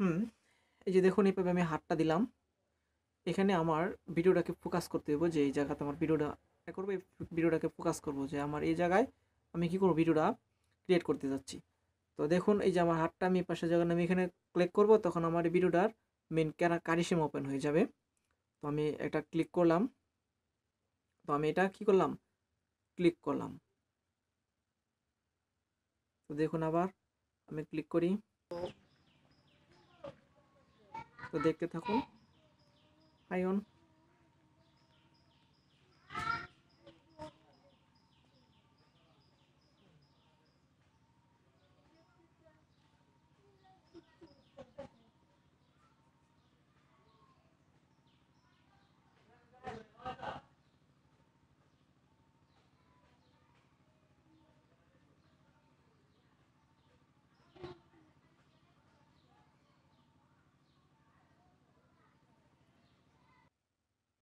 হুম এই যে দেখুন এইভাবে আমি হাতটা দিলাম এখানে আমার ভিডিওটাকে ফোকাস করতে দেবো যে এই জায়গাতে আমার ভিডিওটা করবো এই ভিডিওটাকে ফোকাস করব যে আমার এই জায়গায় আমি কি করবো ভিডিওটা ক্রিয়েট করতে যাচ্ছি তো দেখুন এই যে আমার হাতটা আমি পাশে যখন আমি এখানে ক্লিক করব তখন আমার এই ভিডিওটার মেন ক্যারা কারিসিম ওপেন হয়ে যাবে তো আমি এটা ক্লিক করলাম তো আমি এটা কি করলাম ক্লিক করলাম তো দেখুন আবার আমি ক্লিক করি তো দেখতে থাকুন আয়ন